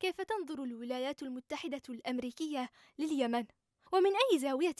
كيف تنظر الولايات المتحدة الأمريكية لليمن؟ ومن أي زاوية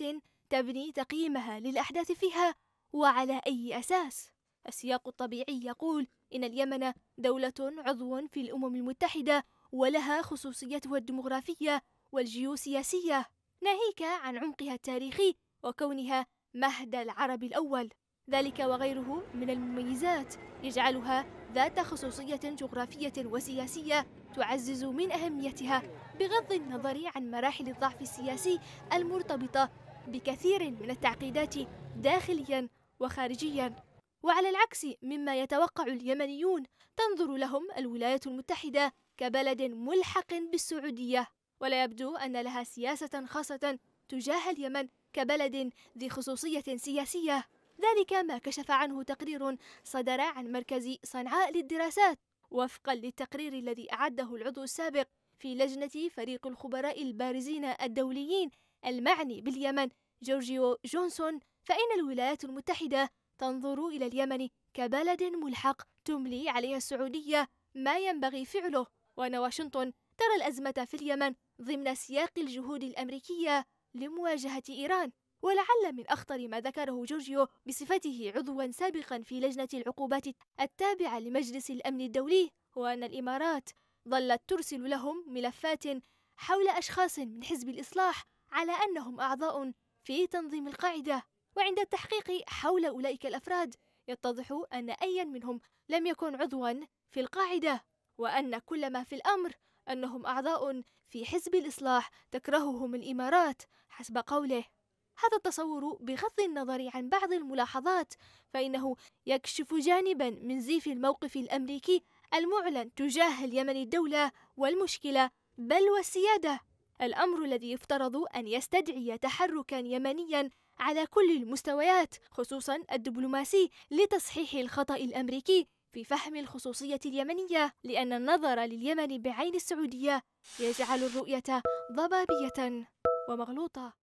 تبني تقييمها للأحداث فيها؟ وعلى أي أساس؟ السياق الطبيعي يقول إن اليمن دولة عضو في الأمم المتحدة ولها خصوصيتها الديمغرافية والجيوسياسية ناهيك عن عمقها التاريخي وكونها مهد العرب الأول ذلك وغيره من المميزات يجعلها ذات خصوصية جغرافية وسياسية تعزز من أهميتها بغض النظر عن مراحل الضعف السياسي المرتبطة بكثير من التعقيدات داخليا وخارجيا وعلى العكس مما يتوقع اليمنيون تنظر لهم الولايات المتحدة كبلد ملحق بالسعودية ولا يبدو أن لها سياسة خاصة تجاه اليمن كبلد ذي خصوصية سياسية ذلك ما كشف عنه تقرير صدر عن مركز صنعاء للدراسات وفقا للتقرير الذي أعده العضو السابق في لجنة فريق الخبراء البارزين الدوليين المعني باليمن جورجيو جونسون فإن الولايات المتحدة تنظر إلى اليمن كبلد ملحق تملي عليها السعودية ما ينبغي فعله وأن واشنطن ترى الأزمة في اليمن ضمن سياق الجهود الأمريكية لمواجهة إيران ولعل من أخطر ما ذكره جورجيو بصفته عضوا سابقا في لجنة العقوبات التابعة لمجلس الأمن الدولي هو أن الإمارات ظلت ترسل لهم ملفات حول أشخاص من حزب الإصلاح على أنهم أعضاء في تنظيم القاعدة وعند التحقيق حول أولئك الأفراد يتضح أن أيا منهم لم يكن عضوا في القاعدة وأن كل ما في الأمر أنهم أعضاء في حزب الإصلاح تكرههم الإمارات حسب قوله هذا التصور بغض النظر عن بعض الملاحظات فإنه يكشف جانبا من زيف الموقف الأمريكي المعلن تجاه اليمن الدولة والمشكلة بل والسيادة الأمر الذي يفترض أن يستدعي تحركا يمنيا على كل المستويات خصوصا الدبلوماسي لتصحيح الخطأ الأمريكي في فهم الخصوصية اليمنية لأن النظر لليمن بعين السعودية يجعل الرؤية ضبابية ومغلوطة